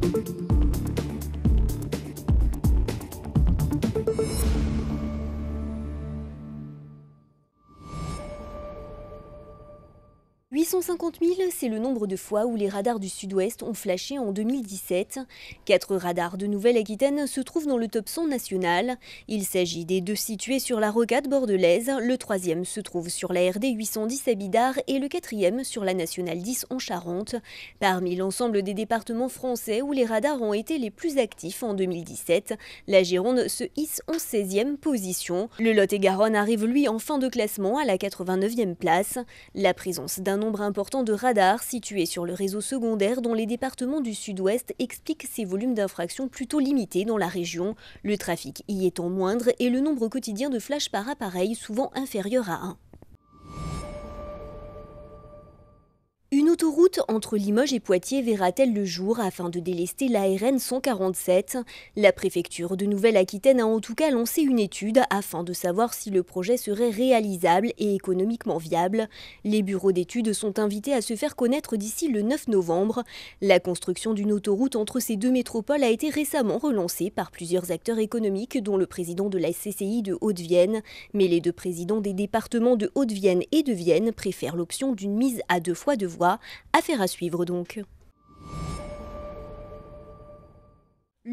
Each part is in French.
Thank you. 850 000, c'est le nombre de fois où les radars du Sud-Ouest ont flashé en 2017. Quatre radars de Nouvelle-Aquitaine se trouvent dans le top 100 national. Il s'agit des deux situés sur la rocade bordelaise. Le troisième se trouve sur la RD 810 à Bidart et le quatrième sur la nationale 10 en Charente. Parmi l'ensemble des départements français où les radars ont été les plus actifs en 2017, la Gironde se hisse en 16e position. Le Lot-et-Garonne arrive lui en fin de classement à la 89e place. La présence d'un nombre important de radars situés sur le réseau secondaire dont les départements du sud-ouest expliquent ces volumes d'infractions plutôt limités dans la région, le trafic y étant moindre et le nombre quotidien de flashs par appareil souvent inférieur à 1. Autoroute entre Limoges et Poitiers verra-t-elle le jour afin de délester la 147 La préfecture de Nouvelle-Aquitaine a en tout cas lancé une étude afin de savoir si le projet serait réalisable et économiquement viable. Les bureaux d'études sont invités à se faire connaître d'ici le 9 novembre. La construction d'une autoroute entre ces deux métropoles a été récemment relancée par plusieurs acteurs économiques dont le président de la CCI de Haute-Vienne. Mais les deux présidents des départements de Haute-Vienne et de Vienne préfèrent l'option d'une mise à deux fois de voie. Affaire à suivre donc.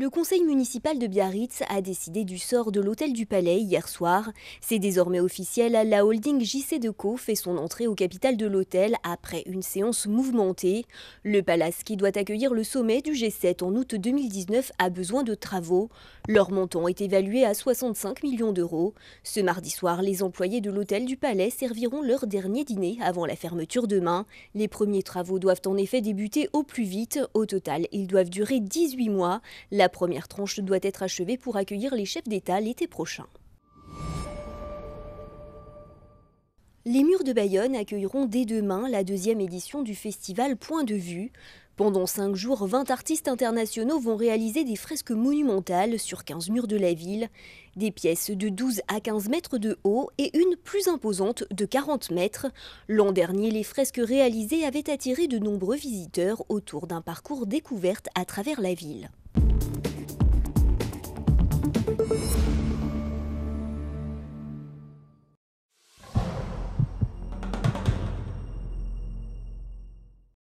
Le conseil municipal de Biarritz a décidé du sort de l'hôtel du Palais hier soir. C'est désormais officiel, la holding JC Deco fait son entrée au capital de l'hôtel après une séance mouvementée. Le palace qui doit accueillir le sommet du G7 en août 2019 a besoin de travaux. Leur montant est évalué à 65 millions d'euros. Ce mardi soir, les employés de l'hôtel du Palais serviront leur dernier dîner avant la fermeture demain. Les premiers travaux doivent en effet débuter au plus vite. Au total, ils doivent durer 18 mois. La première tranche doit être achevée pour accueillir les chefs d'État l'été prochain. Les murs de Bayonne accueilleront dès demain la deuxième édition du festival Point de vue. Pendant cinq jours, 20 artistes internationaux vont réaliser des fresques monumentales sur 15 murs de la ville, des pièces de 12 à 15 mètres de haut et une plus imposante de 40 mètres. L'an dernier, les fresques réalisées avaient attiré de nombreux visiteurs autour d'un parcours découverte à travers la ville.